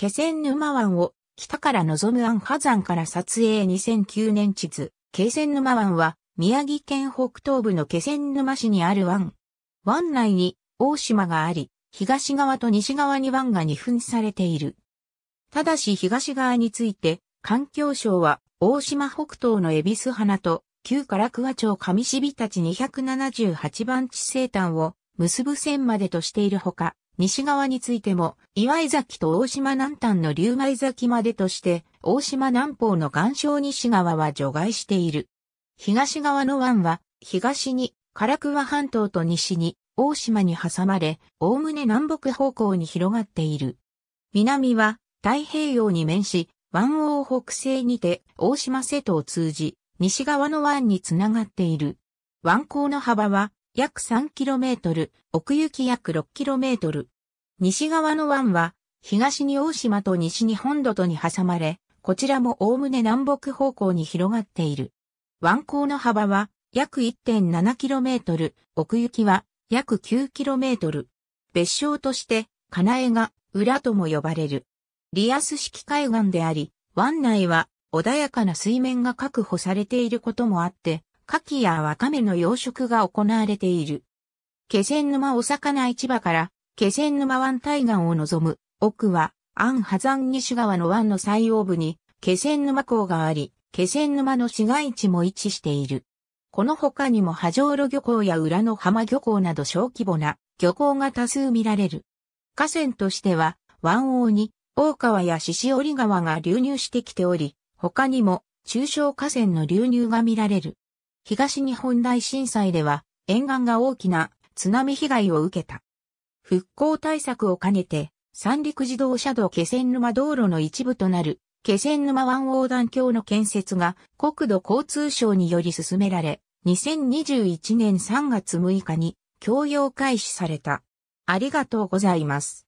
気仙沼湾を北から望む安波山から撮影2009年地図。気仙沼湾は宮城県北東部の気仙沼市にある湾。湾内に大島があり、東側と西側に湾が二分されている。ただし東側について、環境省は大島北東の恵比寿花と旧唐桑町上しびたち278番地生誕を結ぶ線までとしているほか、西側についても、岩井崎と大島南端の竜舞崎までとして、大島南方の岩礁西側は除外している。東側の湾は、東に、唐桑半島と西に、大島に挟まれ、おおむね南北方向に広がっている。南は、太平洋に面し、湾王北西にて、大島瀬戸を通じ、西側の湾につながっている。湾口の幅は、約 3km、奥行き約 6km。西側の湾は、東に大島と西に本土とに挟まれ、こちらもおおむね南北方向に広がっている。湾口の幅は約 1.7km、奥行きは約 9km。別称として、金江が裏とも呼ばれる。リアス式海岸であり、湾内は穏やかな水面が確保されていることもあって、カキやワカメの養殖が行われている。気仙沼お魚市場から気仙沼湾対岸を望む奥は安波山西川の湾の最央部に気仙沼港があり、気仙沼の市街地も位置している。この他にも波状路漁港や裏の浜漁港など小規模な漁港が多数見られる。河川としては湾王に大川や獅子折川が流入してきており、他にも中小河川の流入が見られる。東日本大震災では沿岸が大きな津波被害を受けた。復興対策を兼ねて三陸自動車道気仙沼道路の一部となる気仙沼湾横断橋の建設が国土交通省により進められ、2021年3月6日に供用開始された。ありがとうございます。